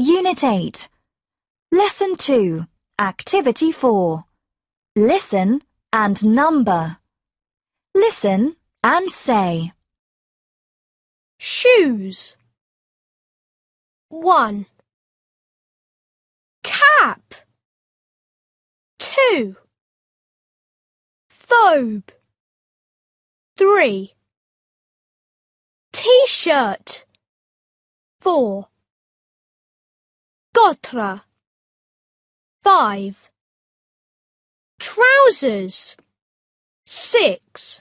Unit 8. Lesson 2. Activity 4. Listen and number. Listen and say. Shoes. 1. Cap. 2. Thobe. 3. T-shirt. 4. Patra. 5. Trousers. 6.